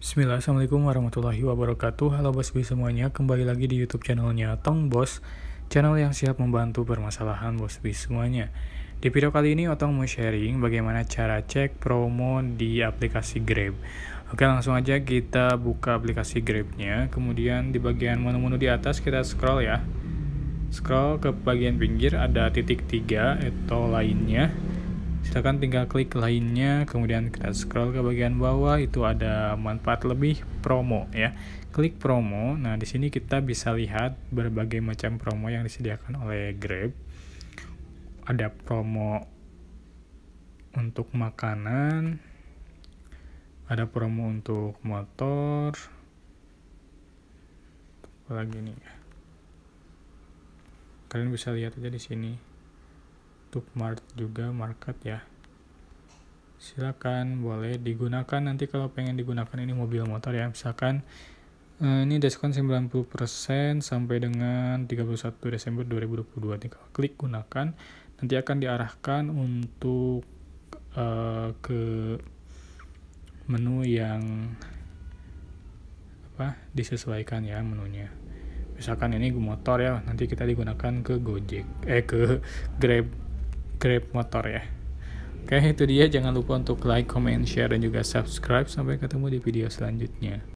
Bismillah, Assalamualaikum warahmatullahi wabarakatuh Halo bosku semuanya, kembali lagi di youtube channelnya Tong Bos Channel yang siap membantu permasalahan bosku semuanya Di video kali ini Otong mau sharing bagaimana cara cek promo di aplikasi Grab Oke langsung aja kita buka aplikasi Grabnya Kemudian di bagian menu-menu di atas kita scroll ya Scroll ke bagian pinggir ada titik tiga atau lainnya Silahkan tinggal klik lainnya, kemudian kita scroll ke bagian bawah itu ada manfaat lebih promo ya. Klik promo. Nah, di sini kita bisa lihat berbagai macam promo yang disediakan oleh Grab. Ada promo untuk makanan, ada promo untuk motor. lagi nih. Kalian bisa lihat aja di sini untuk mart juga market ya silakan boleh digunakan nanti kalau pengen digunakan ini mobil motor ya misalkan eh, ini diskon 90% sampai dengan 31 Desember 2022 tinggal klik gunakan nanti akan diarahkan untuk uh, ke menu yang apa disesuaikan ya menunya misalkan ini motor ya nanti kita digunakan ke Gojek eh ke Grab Grab motor ya. Oke, itu dia. Jangan lupa untuk like, comment, share, dan juga subscribe. Sampai ketemu di video selanjutnya.